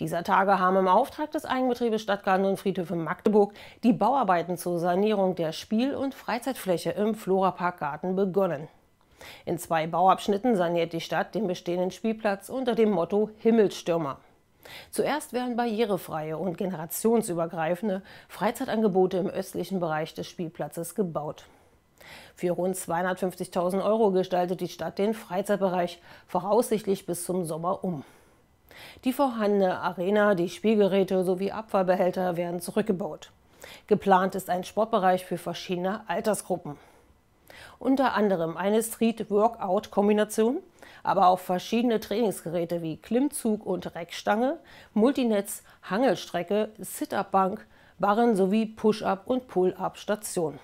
Dieser Tage haben im Auftrag des Eigenbetriebes Stadtgarten und Friedhöfe Magdeburg die Bauarbeiten zur Sanierung der Spiel- und Freizeitfläche im Floraparkgarten begonnen. In zwei Bauabschnitten saniert die Stadt den bestehenden Spielplatz unter dem Motto Himmelstürmer. Zuerst werden barrierefreie und generationsübergreifende Freizeitangebote im östlichen Bereich des Spielplatzes gebaut. Für rund 250.000 Euro gestaltet die Stadt den Freizeitbereich voraussichtlich bis zum Sommer um. Die vorhandene Arena, die Spielgeräte sowie Abfallbehälter werden zurückgebaut. Geplant ist ein Sportbereich für verschiedene Altersgruppen. Unter anderem eine Street-Workout-Kombination, aber auch verschiedene Trainingsgeräte wie Klimmzug und Reckstange, Multinetz, Hangelstrecke, Sit-Up-Bank, Barren sowie Push-Up- und pull up station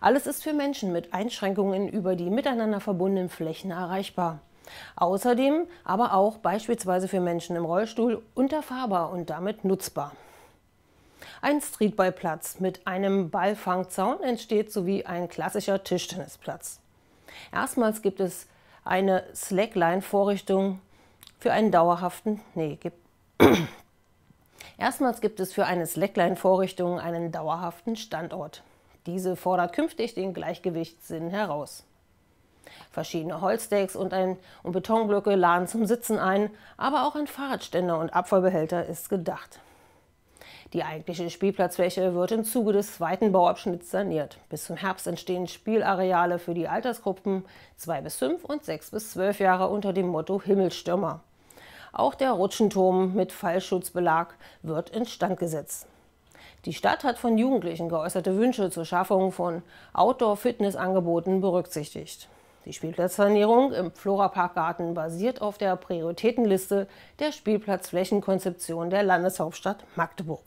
Alles ist für Menschen mit Einschränkungen über die miteinander verbundenen Flächen erreichbar. Außerdem aber auch beispielsweise für Menschen im Rollstuhl unterfahrbar und damit nutzbar. Ein Streetballplatz mit einem Ballfangzaun entsteht sowie ein klassischer Tischtennisplatz. Erstmals gibt es eine Slackline-Vorrichtung für einen dauerhaften, nee, gibt, Erstmals gibt es für eine Slackline-Vorrichtung einen dauerhaften Standort. Diese fordert künftig den Gleichgewichtssinn heraus verschiedene Holzdecks und, ein, und Betonblöcke laden zum Sitzen ein, aber auch ein Fahrradständer und Abfallbehälter ist gedacht. Die eigentliche Spielplatzfläche wird im Zuge des zweiten Bauabschnitts saniert. Bis zum Herbst entstehen Spielareale für die Altersgruppen 2 bis 5 und 6 bis 12 Jahre unter dem Motto Himmelstürmer. Auch der Rutschenturm mit Fallschutzbelag wird instand gesetzt. Die Stadt hat von Jugendlichen geäußerte Wünsche zur Schaffung von Outdoor-Fitnessangeboten berücksichtigt. Die Spielplatzsanierung im Flora-Parkgarten basiert auf der Prioritätenliste der Spielplatzflächenkonzeption der Landeshauptstadt Magdeburg.